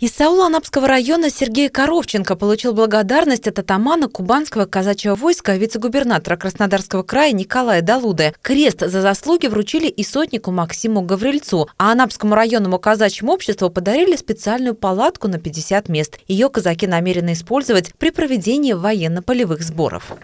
Из Саула Анапского района Сергей Коровченко получил благодарность от атамана Кубанского казачьего войска вице-губернатора Краснодарского края Николая Далуды. Крест за заслуги вручили и сотнику Максиму Гаврильцу, а Анапскому районному казачьему обществу подарили специальную палатку на 50 мест. Ее казаки намерены использовать при проведении военно-полевых сборов.